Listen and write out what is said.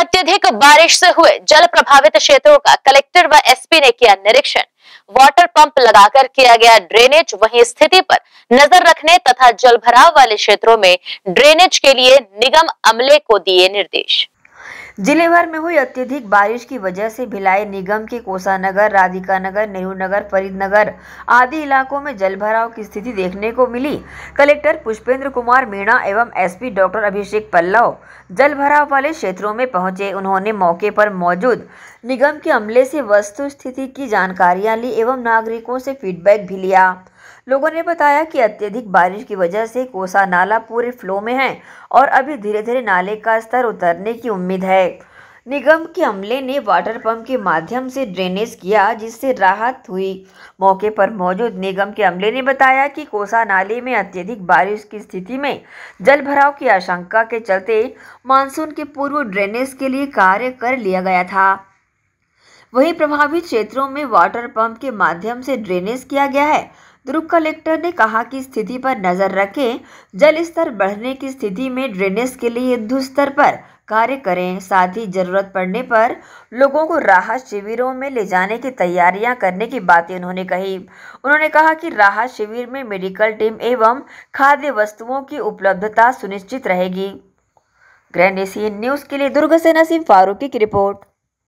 अत्यधिक बारिश से हुए जल प्रभावित क्षेत्रों का कलेक्टर व एसपी ने किया निरीक्षण वाटर पंप लगाकर किया गया ड्रेनेज वहीं स्थिति पर नजर रखने तथा जल भराव वाले क्षेत्रों में ड्रेनेज के लिए निगम अमले को दिए निर्देश जिले भर में हुई अत्यधिक बारिश की वजह से भिलाई निगम के कोसानगर नगर फरीद फरीदनगर आदि इलाकों में जलभराव की स्थिति देखने को मिली कलेक्टर पुष्पेंद्र कुमार मीणा एवं एसपी डॉक्टर अभिषेक पल्लव जलभराव वाले क्षेत्रों में पहुंचे उन्होंने मौके पर मौजूद निगम के अमले से वस्तु स्थिति की जानकारियां ली एवं नागरिकों से फीडबैक भी लिया लोगों ने बताया कि अत्यधिक बारिश की वजह से कोसा नाला पूरे फ्लो में है और अभी धीरे धीरे नाले का स्तर उतरने की उम्मीद है निगम के अमले ने वाटर पंप के माध्यम से ड्रेनेज किया जिससे राहत हुई मौके पर मौजूद निगम के अमले ने बताया कि कोसा नाले में अत्यधिक बारिश की स्थिति में जल भराव की आशंका के चलते मानसून के पूर्व ड्रेनेज के लिए कार्य कर लिया गया था वहीं प्रभावित क्षेत्रों में वाटर पंप के माध्यम से ड्रेनेज किया गया है दुर्ग कलेक्टर ने कहा कि स्थिति पर नजर रखें जल स्तर बढ़ने की स्थिति में ड्रेनेज के लिए युद्ध स्तर पर कार्य करें साथ ही जरूरत पड़ने पर लोगों को राहत शिविरों में ले जाने की तैयारियां करने की बातें उन्होंने कही उन्होंने कहा कि राहत शिविर में मेडिकल टीम एवं खाद्य वस्तुओं की उपलब्धता सुनिश्चित रहेगी ग्रैंड एशियन न्यूज़ के लिए दुर्ग से नसीम फारूकी की रिपोर्ट